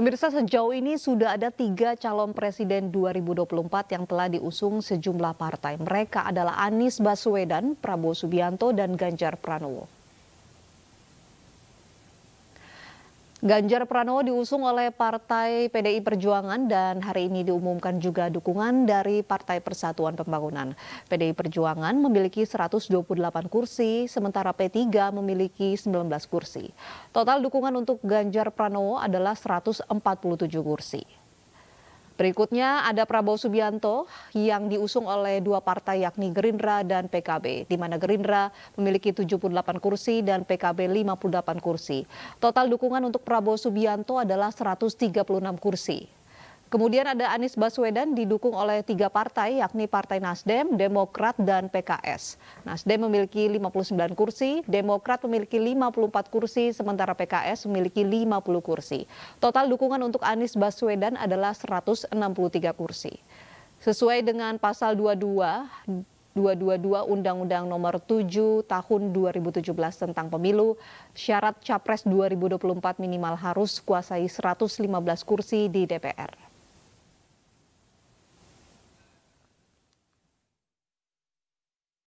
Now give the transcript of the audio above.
Pemirsa sejauh ini sudah ada tiga calon presiden 2024 yang telah diusung sejumlah partai. Mereka adalah Anies Baswedan, Prabowo Subianto, dan Ganjar Pranowo. Ganjar Pranowo diusung oleh Partai PDI Perjuangan dan hari ini diumumkan juga dukungan dari Partai Persatuan Pembangunan. PDI Perjuangan memiliki 128 kursi, sementara P3 memiliki 19 kursi. Total dukungan untuk Ganjar Pranowo adalah 147 kursi. Berikutnya ada Prabowo Subianto yang diusung oleh dua partai yakni Gerindra dan PKB, di mana Gerindra memiliki 78 kursi dan PKB 58 kursi. Total dukungan untuk Prabowo Subianto adalah 136 kursi. Kemudian ada Anies Baswedan didukung oleh tiga partai yakni Partai Nasdem, Demokrat, dan PKS. Nasdem memiliki 59 kursi, Demokrat memiliki 54 kursi, sementara PKS memiliki 50 kursi. Total dukungan untuk Anies Baswedan adalah 163 kursi. Sesuai dengan pasal 22 222 Undang-Undang Nomor 7 Tahun 2017 tentang Pemilu, syarat capres 2024 minimal harus kuasai 115 kursi di DPR.